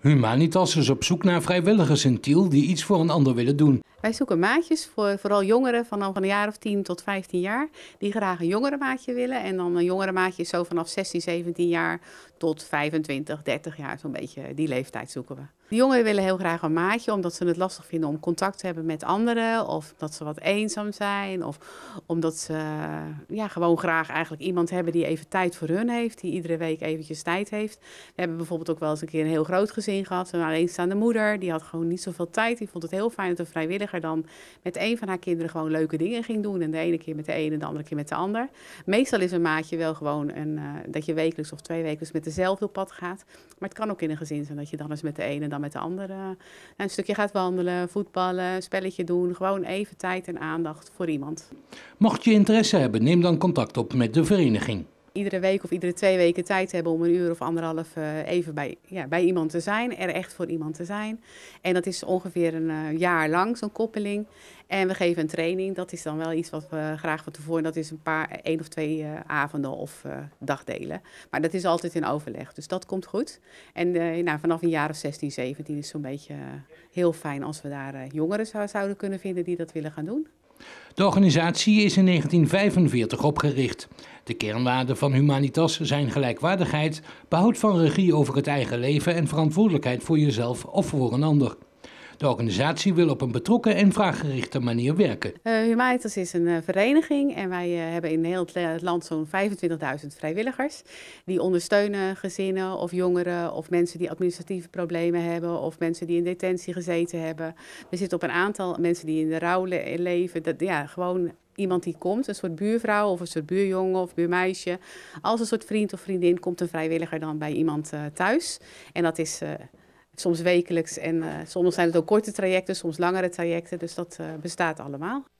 Humanitas is op zoek naar vrijwilligers in Tiel die iets voor een ander willen doen. Wij zoeken maatjes, voor, vooral jongeren vanaf een jaar of 10 tot 15 jaar, die graag een jongerenmaatje willen. En dan een jongere maatje zo vanaf 16, 17 jaar tot 25, 30 jaar, zo'n beetje die leeftijd zoeken we. De jongeren willen heel graag een maatje omdat ze het lastig vinden om contact te hebben met anderen. Of dat ze wat eenzaam zijn. Of omdat ze ja, gewoon graag eigenlijk iemand hebben die even tijd voor hun heeft. Die iedere week eventjes tijd heeft. We hebben bijvoorbeeld ook wel eens een keer een heel groot gezin gehad. Een alleenstaande moeder. Die had gewoon niet zoveel tijd. Die vond het heel fijn dat een vrijwilliger dan met een van haar kinderen gewoon leuke dingen ging doen. En de ene keer met de ene en de andere keer met de ander. Meestal is een maatje wel gewoon een, eh, dat je wekelijks of twee wekelijks met dezelfde op pad gaat. Maar het kan ook in een gezin zijn dat je dan eens met de ene en dan met de anderen nou, een stukje gaat wandelen, voetballen, spelletje doen. Gewoon even tijd en aandacht voor iemand. Mocht je interesse hebben, neem dan contact op met de vereniging iedere week of iedere twee weken tijd hebben om een uur of anderhalf eh, even bij, ja, bij iemand te zijn, er echt voor iemand te zijn. En dat is ongeveer een eh, jaar lang, zo'n koppeling. En we geven een training. Dat is dan wel iets wat we graag van tevoren. Dat is een paar, één of twee eh, avonden of dagdelen. Maar dat is altijd in overleg. Dus dat komt goed. En nou, vanaf een jaar of 16, 17 is zo'n beetje heel fijn als we daar jongeren zouden kunnen vinden die dat willen gaan doen. De organisatie is in 1945 opgericht. De kernwaarden van Humanitas zijn gelijkwaardigheid, behoud van regie over het eigen leven en verantwoordelijkheid voor jezelf of voor een ander. De organisatie wil op een betrokken en vraaggerichte manier werken. Uh, eh, Humanitas is een eh, vereniging en wij eh, hebben in heel het land zo'n 25.000 vrijwilligers. Die ondersteunen gezinnen of jongeren of mensen die administratieve problemen hebben of mensen die in detentie gezeten hebben. We zitten op een aantal mensen die in de rouw leven. Dat, ja, gewoon iemand die komt, een soort buurvrouw of een soort buurjongen of buurmeisje. Als een soort vriend of vriendin komt een vrijwilliger dan bij iemand thuis. En dat is Soms wekelijks en eh, soms zijn het ook korte trajecten, soms langere trajecten. Dus dat eh, bestaat allemaal.